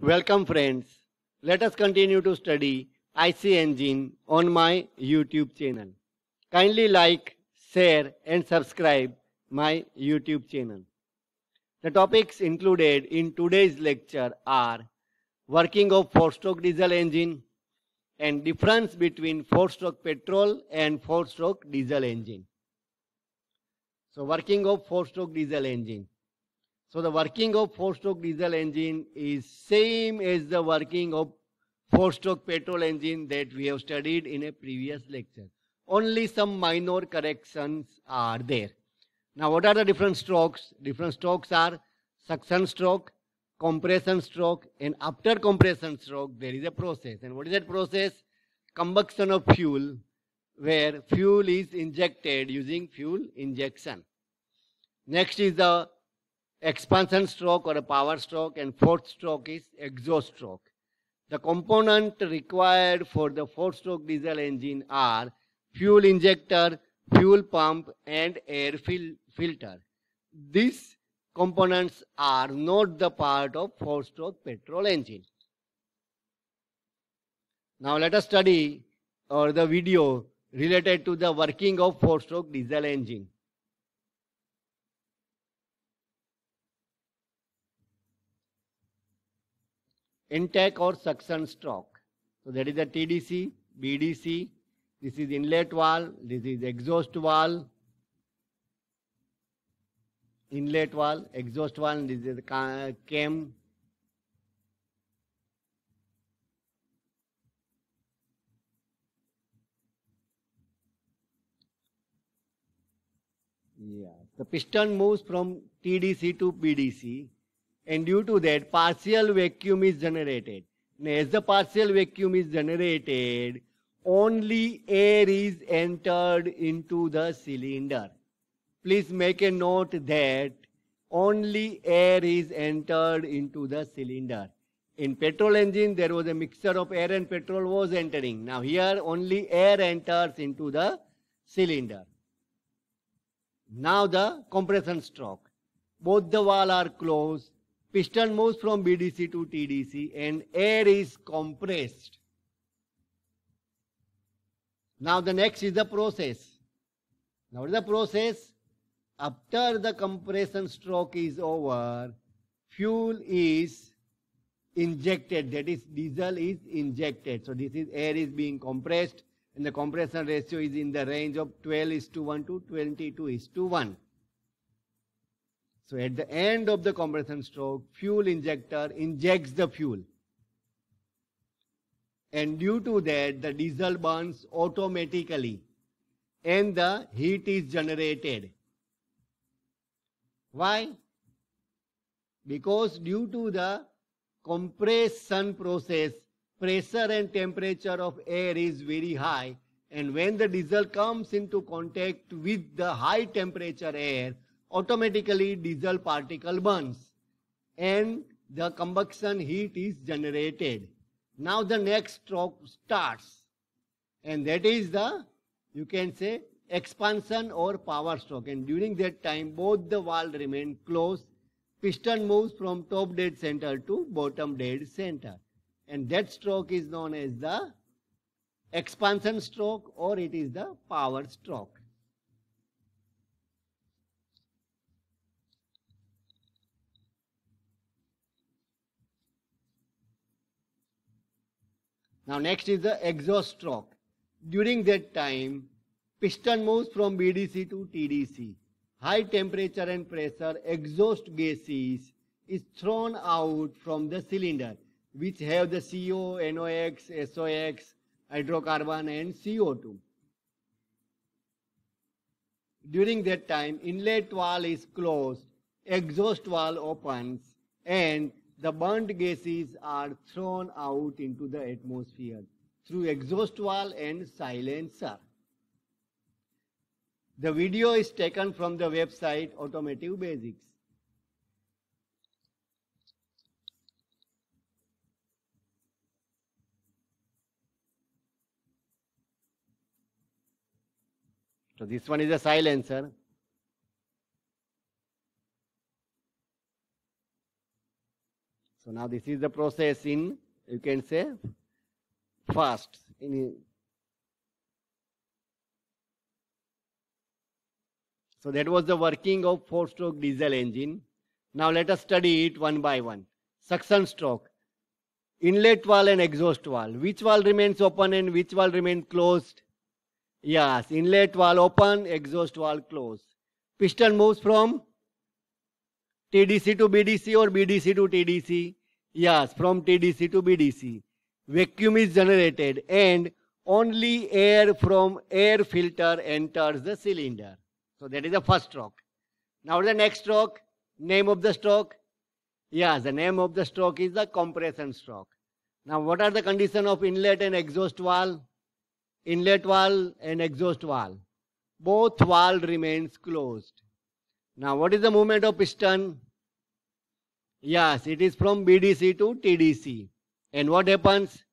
Welcome friends. Let us continue to study IC engine on my YouTube channel. Kindly like, share and subscribe my YouTube channel. The topics included in today's lecture are working of four-stroke diesel engine and difference between four-stroke petrol and four-stroke diesel engine. So working of four-stroke diesel engine. So the working of four-stroke diesel engine is same as the working of four-stroke petrol engine that we have studied in a previous lecture. Only some minor corrections are there. Now what are the different strokes? Different strokes are suction stroke, compression stroke and after compression stroke there is a process. And what is that process? Combustion of fuel where fuel is injected using fuel injection. Next is the expansion stroke or a power stroke and fourth stroke is exhaust stroke. The component required for the four-stroke diesel engine are fuel injector, fuel pump and air fil filter. These components are not the part of four-stroke petrol engine. Now let us study or uh, the video related to the working of four-stroke diesel engine. intake or suction stroke. So that is the TDC, BDC. This is inlet valve. This is exhaust valve. Inlet valve, exhaust valve. This is the cam. Yeah. The piston moves from TDC to BDC and due to that partial vacuum is generated. And as the partial vacuum is generated, only air is entered into the cylinder. Please make a note that only air is entered into the cylinder. In petrol engine, there was a mixture of air and petrol was entering. Now here only air enters into the cylinder. Now the compression stroke. Both the valves are closed Piston moves from BDC to TDC and air is compressed. Now the next is the process. Now the process? After the compression stroke is over, fuel is injected, that is diesel is injected. So this is air is being compressed and the compression ratio is in the range of 12 is to 1 to 22 is to 1. So at the end of the compression stroke, fuel injector injects the fuel. And due to that, the diesel burns automatically and the heat is generated. Why? Because due to the compression process, pressure and temperature of air is very high and when the diesel comes into contact with the high temperature air, automatically diesel particle burns and the combustion heat is generated. Now the next stroke starts and that is the you can say expansion or power stroke and during that time both the valve remain closed. Piston moves from top dead center to bottom dead center and that stroke is known as the expansion stroke or it is the power stroke. Now next is the exhaust stroke. During that time, piston moves from BDC to TDC. High temperature and pressure exhaust gases is thrown out from the cylinder which have the CO, NOx, SOx, hydrocarbon and CO2. During that time, inlet valve is closed, exhaust valve opens and the burnt gases are thrown out into the atmosphere through exhaust valve and silencer. The video is taken from the website Automotive Basics. So this one is a silencer. So now this is the process in, you can say, fast. In, so that was the working of four-stroke diesel engine. Now let us study it one by one. Suction stroke, inlet valve and exhaust valve. Which valve remains open and which valve remains closed? Yes, inlet valve open, exhaust valve closed. Piston moves from TDC to BDC or BDC to TDC? Yes, from TDC to BDC. Vacuum is generated and only air from air filter enters the cylinder. So that is the first stroke. Now the next stroke, name of the stroke. Yes, the name of the stroke is the compression stroke. Now what are the condition of inlet and exhaust valve? Inlet valve and exhaust valve. Both valve remains closed. Now, what is the movement of piston? Yes, it is from BDC to TDC. And what happens?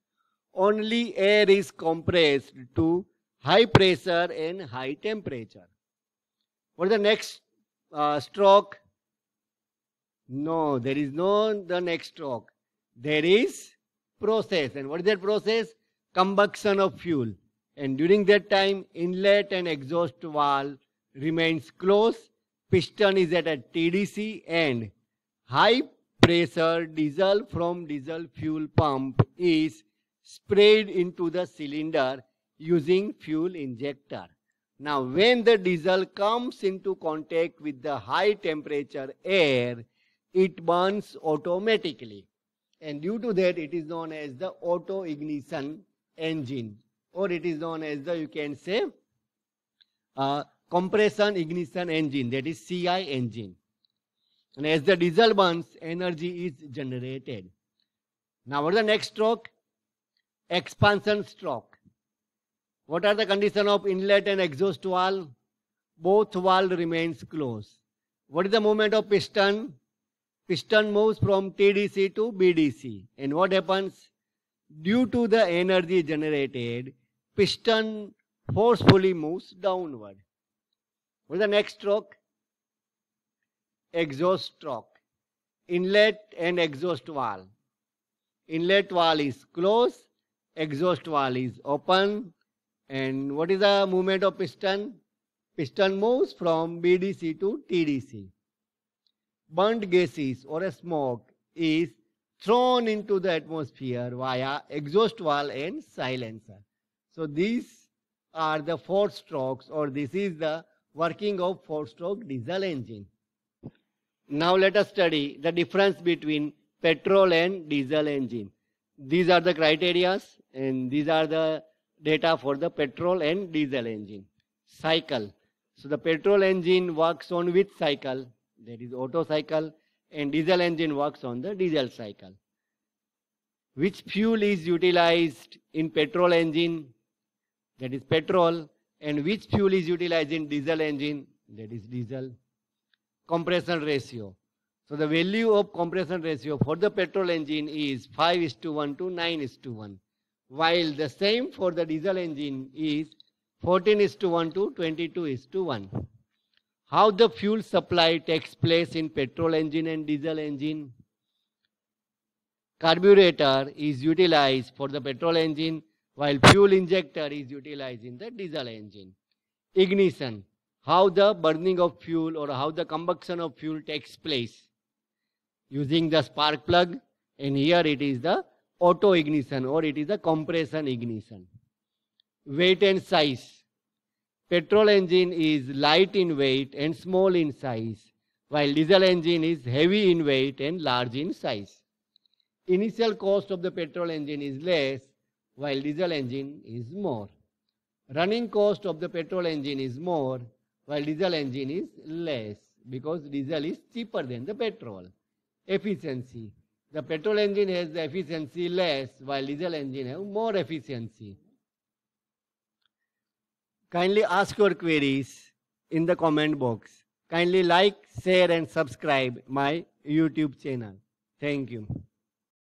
Only air is compressed to high pressure and high temperature. What is the next uh, stroke? No, there is no the next stroke. There is process. And what is that process? Combustion of fuel. And during that time, inlet and exhaust valve remains closed piston is at a TDC and high pressure diesel from diesel fuel pump is sprayed into the cylinder using fuel injector. Now when the diesel comes into contact with the high temperature air, it burns automatically and due to that it is known as the auto ignition engine or it is known as the you can say uh, compression ignition engine, that is CI engine. And as the diesel burns, energy is generated. Now, what is the next stroke? Expansion stroke. What are the condition of inlet and exhaust valve? Both valve remains closed. What is the movement of piston? Piston moves from TDC to BDC. And what happens? Due to the energy generated, piston forcefully moves downward. What's the next stroke? Exhaust stroke. Inlet and exhaust valve. Inlet valve is closed, exhaust valve is open. And what is the movement of piston? Piston moves from BDC to TDC. Burnt gases or a smoke is thrown into the atmosphere via exhaust valve and silencer. So these are the four strokes or this is the working of four-stroke diesel engine. Now let us study the difference between petrol and diesel engine. These are the criterias and these are the data for the petrol and diesel engine. Cycle. So the petrol engine works on which cycle? That is auto cycle and diesel engine works on the diesel cycle. Which fuel is utilized in petrol engine? That is petrol and which fuel is utilized in diesel engine? That is diesel. Compression ratio. So the value of compression ratio for the petrol engine is 5 is to 1 to 9 is to 1. While the same for the diesel engine is 14 is to 1 to 22 is to 1. How the fuel supply takes place in petrol engine and diesel engine? Carburetor is utilized for the petrol engine while fuel injector is utilized in the diesel engine. Ignition, how the burning of fuel or how the combustion of fuel takes place using the spark plug and here it is the auto ignition or it is the compression ignition. Weight and size, petrol engine is light in weight and small in size while diesel engine is heavy in weight and large in size. Initial cost of the petrol engine is less while diesel engine is more. Running cost of the petrol engine is more, while diesel engine is less because diesel is cheaper than the petrol. Efficiency. The petrol engine has the efficiency less, while diesel engine have more efficiency. Kindly ask your queries in the comment box. Kindly like, share and subscribe my YouTube channel. Thank you.